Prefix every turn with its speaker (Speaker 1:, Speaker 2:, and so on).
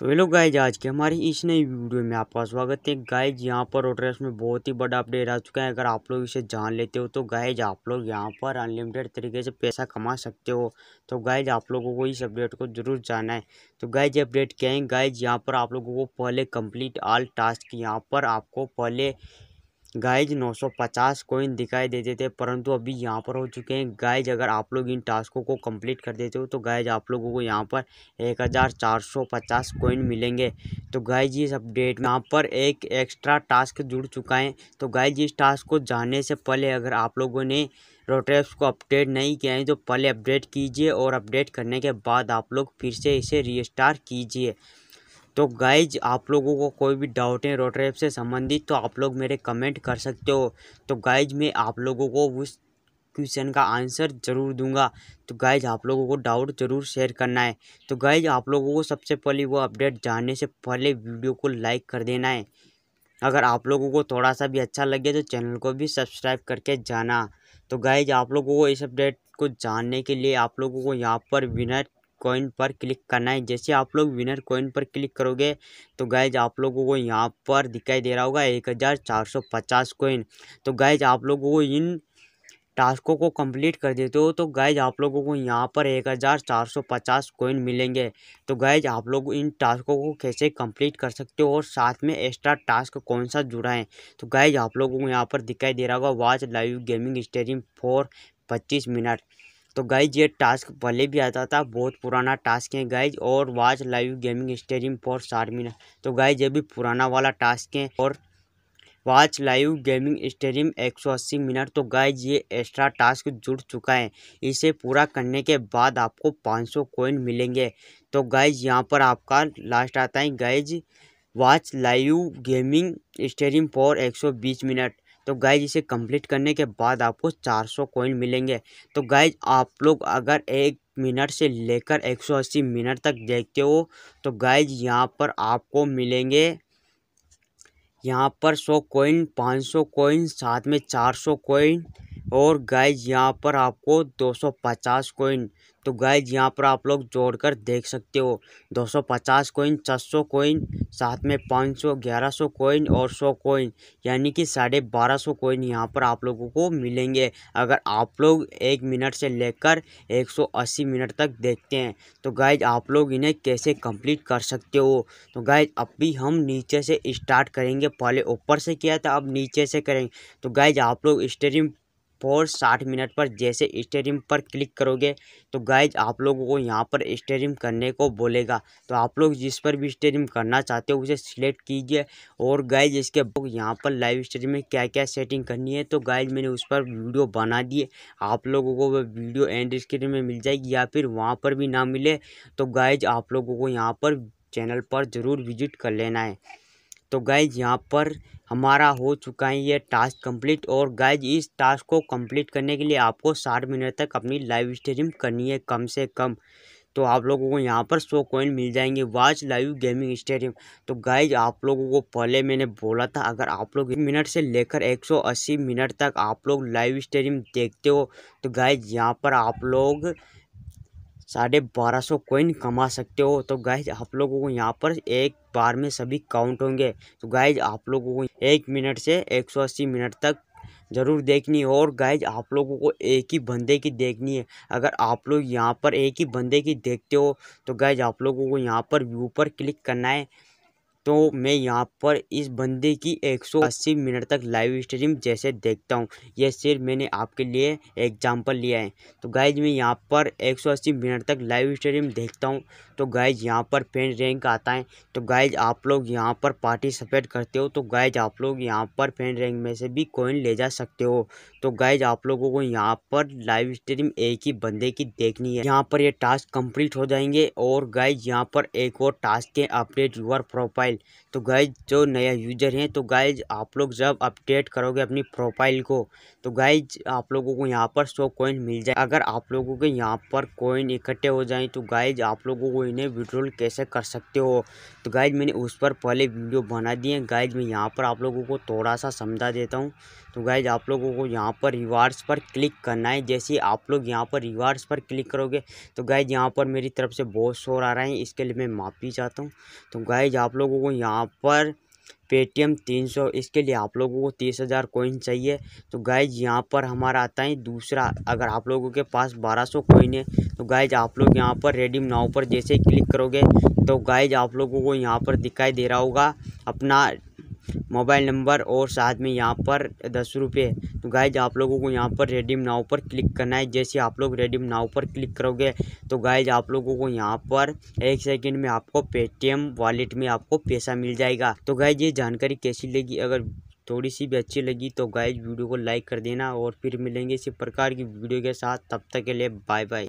Speaker 1: तो hello guys आज के हमारी इस नई वीडियो में आपका स्वागत है गाइज यहाँ पर ओट्रेस में बहुत ही बड़ा अपडेट आ चुका है अगर आप लोग इसे जान लेते हो तो गाइज आप लोग यहाँ पर अनलिमिटेड तरीके से पैसा कमा सकते हो तो गाइज आप लोगों को इस अपडेट को जरूर जाना है तो गाइज अपडेट क्या है गाइज यहाँ पर आप लोगों को पहले कम्प्लीट ऑल टास्क यहाँ पर आपको पहले गाइज 950 कोइन दिखाई देते थे परंतु अभी यहाँ पर हो चुके हैं गाइज अगर आप लोग इन टास्कों को कंप्लीट कर देते हो तो गाइज आप लोगों को यहाँ पर 1450 कोइन मिलेंगे तो गाइज इस अपडेट में यहाँ पर एक एक्स्ट्रा टास्क जुड़ चुका है तो गाइज इस टास्क को जाने से पहले अगर आप लोगों ने रोटेप्स को अपडेट नहीं किया है तो पहले अपडेट कीजिए और अपडेट करने के बाद आप लोग फिर से इसे रीस्टार कीजिए तो गाइज आप लोगों को कोई भी डाउट है रोड ट्रैप से संबंधित तो आप लोग मेरे कमेंट कर सकते हो तो गाइज मैं आप लोगों को उस क्वेश्चन का आंसर ज़रूर दूंगा तो गाइज आप लोगों को डाउट ज़रूर शेयर करना है तो गाइज आप लोगों को सबसे पहले वो अपडेट जानने से पहले वीडियो को लाइक कर देना है अगर आप लोगों को थोड़ा सा भी अच्छा लगे तो चैनल को भी सब्सक्राइब करके जाना तो गाइज आप लोगों को इस अपडेट को जानने के लिए आप लोगों को यहाँ पर विनर कॉइन पर क्लिक करना है जैसे आप लोग विनर कॉइन पर क्लिक करोगे तो गैज आप लोगों को यहाँ पर दिखाई दे रहा होगा एक हज़ार चार सौ पचास कॉइन तो गैज आप लोगों को इन टास्कों को कंप्लीट कर देते हो तो गैज आप लोगों को यहाँ पर एक हज़ार चार सौ पचास कोइन मिलेंगे तो गैज आप लोग इन टास्कों को कैसे कंप्लीट कर सकते हो और साथ में एक्स्ट्रा टास्क कौन सा जुड़ा है तो गैज आप लोगों को यहाँ पर दिखाई दे रहा होगा watch live gaming streaming for पच्चीस मिनट तो गाइज ये टास्क पहले भी आता था बहुत पुराना टास्क है गाइज और watch live gaming streaming for शारमीना तो गाइज ये भी पुराना वाला टास्क है और watch live gaming stream 180 minute तो गाइज ये एक्स्ट्रा टास्क जुड़ चुका है इसे पूरा करने के बाद आपको 500 कॉइन मिलेंगे तो गाइज यहाँ पर आपका लास्ट आता है guys watch live gaming stadium for 120 minute तो गाइज इसे कंप्लीट करने के बाद आपको 400 कॉइन मिलेंगे तो गाइज आप लोग अगर एक मिनट से लेकर 180 मिनट तक देखते हो तो गाइज यहाँ पर आपको मिलेंगे यहाँ पर 100 कॉइन 500 कॉइन साथ में 400 कॉइन और गाइज यहाँ पर आपको 250 कोइन तो गाइज यहाँ पर आप लोग जोड़कर देख सकते हो 250 कोइन 600 कोइन साथ में 500 1100 कोइन और 100 कोइन यानी कि साढ़े बारह सौ कोइन यहाँ पर आप लोगों को मिलेंगे अगर आप लोग एक मिनट से लेकर 180 मिनट तक देखते हैं तो गाइज आप लोग इन्हें कैसे कंप्लीट कर सकते हो तो गाइज अभी हम नीचे से स्टार्ट करेंगे पहले ऊपर से किया था अब नीचे से करेंगे तो गाइज आप लोग स्टेडियम फोर साठ मिनट पर जैसे स्टेडियम पर क्लिक करोगे तो गाइज आप लोगों को यहाँ पर स्टेडियम करने को बोलेगा तो आप लोग जिस पर भी स्टेडियम करना चाहते हो उसे सिलेक्ट कीजिए और गाइज इसके बुक यहाँ पर लाइव स्टेडियम में क्या क्या सेटिंग करनी है तो गाइज मैंने उस पर वीडियो बना दिए आप लोगों को वह वीडियो एंड स्क्रीन में मिल जाएगी या फिर वहाँ पर भी ना मिले तो गाइज आप लोगों को यहाँ पर चैनल पर ज़रूर विजिट कर लेना है तो गाइज यहाँ पर हमारा हो चुका है ये टास्क कंप्लीट और गाइज इस टास्क को कंप्लीट करने के लिए आपको साठ मिनट तक अपनी लाइव स्ट्रीम करनी है कम से कम तो आप लोगों को यहाँ पर सो कॉइन मिल जाएंगे वाच लाइव गेमिंग स्टेडियम तो गाइज आप लोगों को पहले मैंने बोला था अगर आप लोग मिनट से लेकर 180 मिनट तक आप लोग लाइव स्टेडियम देखते हो तो गाइज यहाँ पर आप लोग साढ़े बारह सौ कोइन कमा सकते हो तो गाइज आप लोगों को यहाँ पर एक बार में सभी काउंट होंगे तो गाइज आप लोगों को एक मिनट से एक सौ अस्सी मिनट तक ज़रूर देखनी है और गाइज आप लोगों को एक ही बंदे की देखनी है अगर आप लोग यहाँ पर एक ही बंदे की देखते हो तो गाइज आप लोगों को यहाँ पर व्यू पर क्लिक करना है तो मैं यहाँ पर इस बंदे की 180 मिनट तक लाइव स्ट्रीम जैसे देखता हूँ ये सिर्फ मैंने आपके लिए एग्जांपल लिया है तो गाइज मैं यहाँ पर 180 मिनट तक लाइव स्ट्रीम देखता हूँ तो गाइज यहाँ पर फ्रेंड रैंक आता है तो गाइज आप लोग यहाँ पर पार्टिसिपेट करते हो तो गाइज आप लोग यहाँ पर फ्रेंड रैंक में से भी कोइन ले जा सकते हो तो गाइज आप लोगों को यहाँ पर लाइव स्ट्रीम एक ही बंदे की देखनी है यहाँ पर ये टास्क कंप्लीट हो जाएंगे और गाइज यहाँ पर एक और टास्क के अपडेट यूर प्रोफाइल प्रोफाइल तो गाइज जो नया यूजर हैं तो गाइज आप लोग जब अपडेट करोगे अपनी प्रोफाइल को तो गाइज आप लोगों को यहाँ पर सौ कॉइन मिल जाए अगर आप लोगों के यहाँ पर कॉइन इकट्ठे हो जाए तो गाइज आप लोगों को इन्हें विड्रोल कैसे कर सकते हो तो गाइज मैंने उस पर पहले वीडियो बना दी है गाइज मैं यहाँ पर आप लोगों को थोड़ा सा समझा देता हूँ तो गाइज आप लोगों को यहाँ पर रिवार्ड्स पर क्लिक करना है जैसे आप लोग यहाँ पर रिवार्ड्स पर क्लिक करोगे तो गाइज यहाँ पर मेरी तरफ से बहुत शोर आ रहा है इसके लिए मैं माफ़ी चाहता हूँ तो गाइज आप लोगों लोगों को यहाँ पर पेटीएम तीन सौ इसके लिए आप लोगों को तीस हज़ार कोइन चाहिए तो गाइज यहाँ पर हमारा आता है दूसरा अगर आप लोगों के पास बारह सौ कोइन है तो गाइज आप लोग यहाँ पर रेडीम नाव पर जैसे ही क्लिक करोगे तो गाइज आप लोगों को यहाँ पर दिखाई दे रहा होगा अपना मोबाइल नंबर और साथ में यहाँ पर दस रुपये तो गाइज आप लोगों को यहाँ पर रेडीम नाव पर क्लिक करना है जैसे आप लोग रेडीम नाव पर क्लिक करोगे तो गाइज आप लोगों को यहाँ पर एक सेकेंड में आपको पेटीएम वॉलेट में आपको पैसा मिल जाएगा तो गाइज ये जानकारी कैसी लगी अगर थोड़ी सी भी अच्छी लगी तो गाइज वीडियो को लाइक कर देना और फिर मिलेंगे इसी प्रकार की वीडियो के साथ तब तक के लिए बाय बाय